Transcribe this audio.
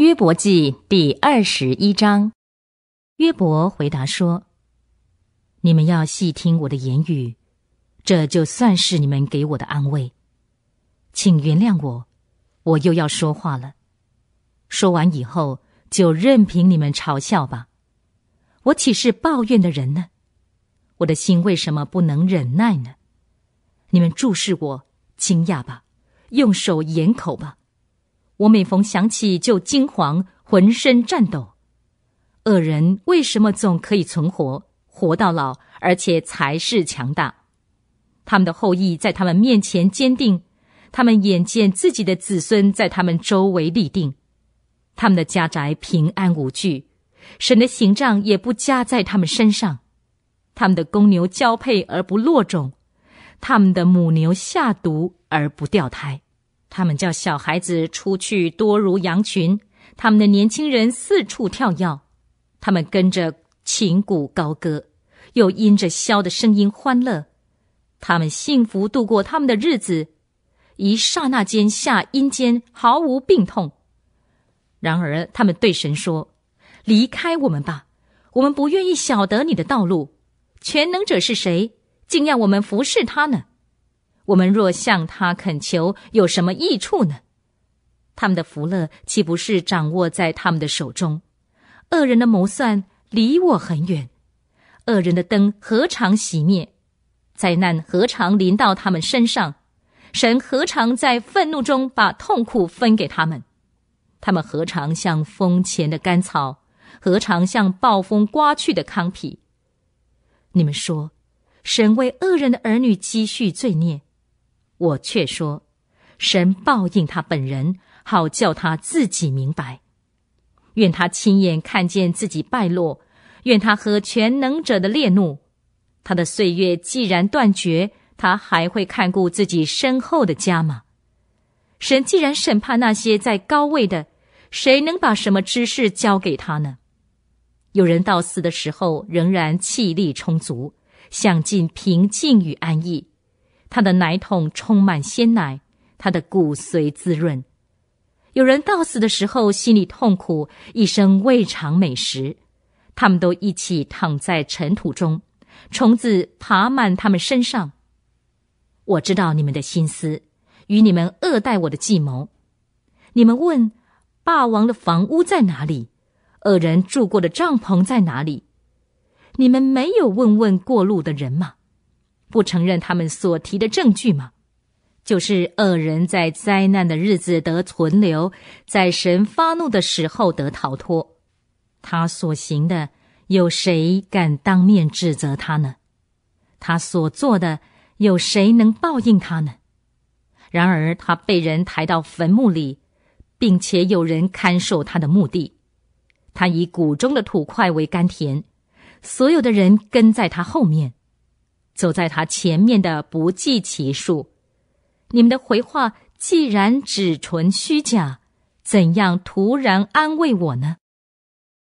约伯记第二十一章，约伯回答说：“你们要细听我的言语，这就算是你们给我的安慰。请原谅我，我又要说话了。说完以后，就任凭你们嘲笑吧。我岂是抱怨的人呢？我的心为什么不能忍耐呢？你们注视我，惊讶吧，用手掩口吧。”我每逢想起就惊惶，浑身颤抖。恶人为什么总可以存活，活到老，而且才是强大？他们的后裔在他们面前坚定，他们眼见自己的子孙在他们周围立定，他们的家宅平安无惧，神的刑杖也不加在他们身上。他们的公牛交配而不落种，他们的母牛下毒而不掉胎。他们叫小孩子出去多如羊群，他们的年轻人四处跳跃，他们跟着琴鼓高歌，又因着箫的声音欢乐，他们幸福度过他们的日子，一刹那间下阴间毫无病痛。然而他们对神说：“离开我们吧，我们不愿意晓得你的道路。全能者是谁？竟要我们服侍他呢？”我们若向他恳求，有什么益处呢？他们的福乐岂不是掌握在他们的手中？恶人的谋算离我很远，恶人的灯何尝熄灭？灾难何尝临到他们身上？神何尝在愤怒中把痛苦分给他们？他们何尝像风前的干草？何尝像暴风刮去的糠皮？你们说，神为恶人的儿女积蓄罪孽？我却说，神报应他本人，好叫他自己明白。愿他亲眼看见自己败落，愿他和全能者的烈怒。他的岁月既然断绝，他还会看顾自己身后的家吗？神既然审判那些在高位的，谁能把什么知识交给他呢？有人到死的时候仍然气力充足，享尽平静与安逸。他的奶桶充满鲜奶，他的骨髓滋润。有人到死的时候心里痛苦，一生未尝美食。他们都一起躺在尘土中，虫子爬满他们身上。我知道你们的心思，与你们恶待我的计谋。你们问：霸王的房屋在哪里？恶人住过的帐篷在哪里？你们没有问问过路的人吗？不承认他们所提的证据吗？就是恶人在灾难的日子得存留，在神发怒的时候得逃脱。他所行的，有谁敢当面指责他呢？他所做的，有谁能报应他呢？然而他被人抬到坟墓里，并且有人看守他的墓地。他以谷中的土块为甘甜，所有的人跟在他后面。走在他前面的不计其数，你们的回话既然只存虚假，怎样突然安慰我呢？